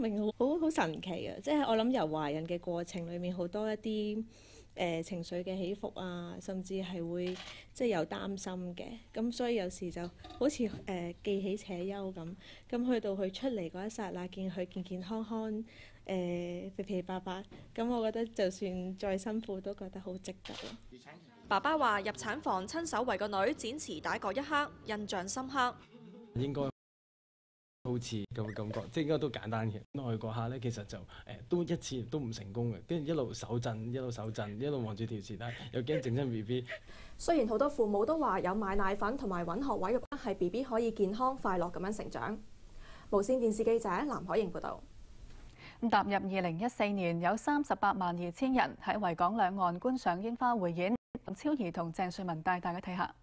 明好好好神奇啊！即係我諗由懷孕嘅過程里面，好多一啲誒情緒嘅起伏啊，甚至係會即係有擔心嘅。咁所以有時就好似誒記起且憂咁。咁去到佢出嚟嗰一剎那，見佢健健康康誒肥肥白白，咁我覺得就算再辛苦都覺得好值得咯。爸爸話入產房親手為個女剪脐帶嗰一刻，印象深刻。應該。好似咁嘅感觉，即系而家都简单嘅。外国客咧，其实就诶都一次都唔成功嘅，跟住一路守震，一路守震，一路望住条字带，又惊整亲 B B。虽然好多父母都话有买奶粉同埋揾学位嘅关系，B B 可以健康快乐咁样成长。无线电视记者藍海莹报道。踏入二零一四年，有三十八万二千人喺维港两岸观赏烟花汇演。林超仪同郑瑞文带大嘅睇下。